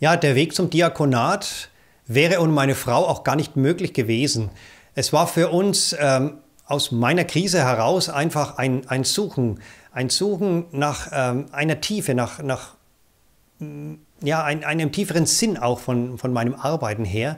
Ja, der Weg zum Diakonat wäre ohne meine Frau auch gar nicht möglich gewesen. Es war für uns ähm, aus meiner Krise heraus einfach ein, ein Suchen, ein Suchen nach ähm, einer Tiefe, nach, nach mm, ja, ein, einem tieferen Sinn auch von, von meinem Arbeiten her.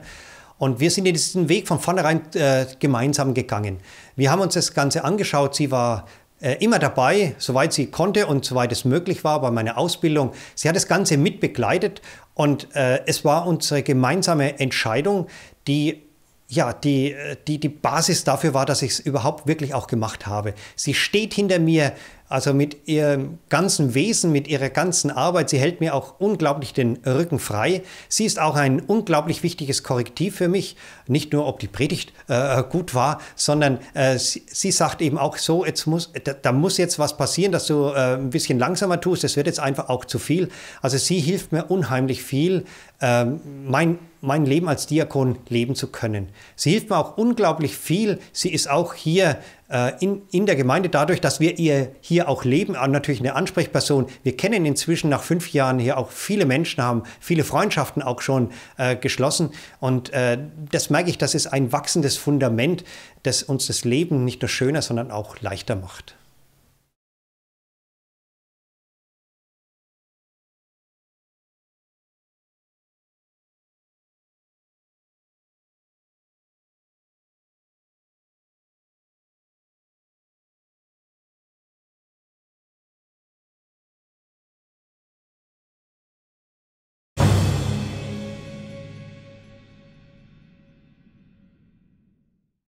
Und wir sind diesen Weg von vornherein äh, gemeinsam gegangen. Wir haben uns das Ganze angeschaut. Sie war äh, immer dabei, soweit sie konnte und soweit es möglich war bei meiner Ausbildung. Sie hat das Ganze mitbegleitet und äh, es war unsere gemeinsame Entscheidung, die ja, die, äh, die, die Basis dafür war, dass ich es überhaupt wirklich auch gemacht habe. Sie steht hinter mir, also mit ihrem ganzen Wesen, mit ihrer ganzen Arbeit, sie hält mir auch unglaublich den Rücken frei. Sie ist auch ein unglaublich wichtiges Korrektiv für mich. Nicht nur, ob die Predigt äh, gut war, sondern äh, sie, sie, sagt eben auch so, jetzt muss, da, da muss jetzt was passieren, dass du äh, ein bisschen langsamer tust. Das wird jetzt einfach auch zu viel. Also sie hilft mir unheimlich viel, ähm, mein mein Leben als Diakon leben zu können. Sie hilft mir auch unglaublich viel. Sie ist auch hier äh, in, in der Gemeinde, dadurch, dass wir ihr hier auch leben, natürlich eine Ansprechperson. Wir kennen inzwischen nach fünf Jahren hier auch viele Menschen, haben viele Freundschaften auch schon äh, geschlossen. Und äh, das merke ich, das ist ein wachsendes Fundament, das uns das Leben nicht nur schöner, sondern auch leichter macht.